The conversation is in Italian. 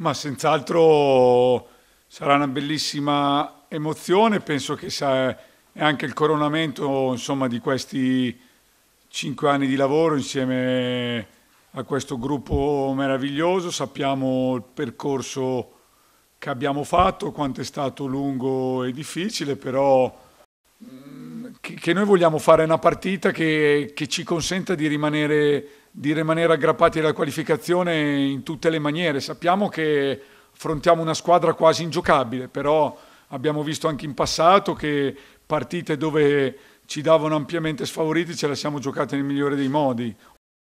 Ma senz'altro sarà una bellissima emozione, penso che sia anche il coronamento insomma, di questi cinque anni di lavoro insieme a questo gruppo meraviglioso, sappiamo il percorso che abbiamo fatto, quanto è stato lungo e difficile, però mm, che, noi vogliamo fare una partita che, che ci consenta di rimanere di rimanere aggrappati alla qualificazione in tutte le maniere. Sappiamo che affrontiamo una squadra quasi ingiocabile, però abbiamo visto anche in passato che partite dove ci davano ampiamente sfavoriti ce la siamo giocate nel migliore dei modi.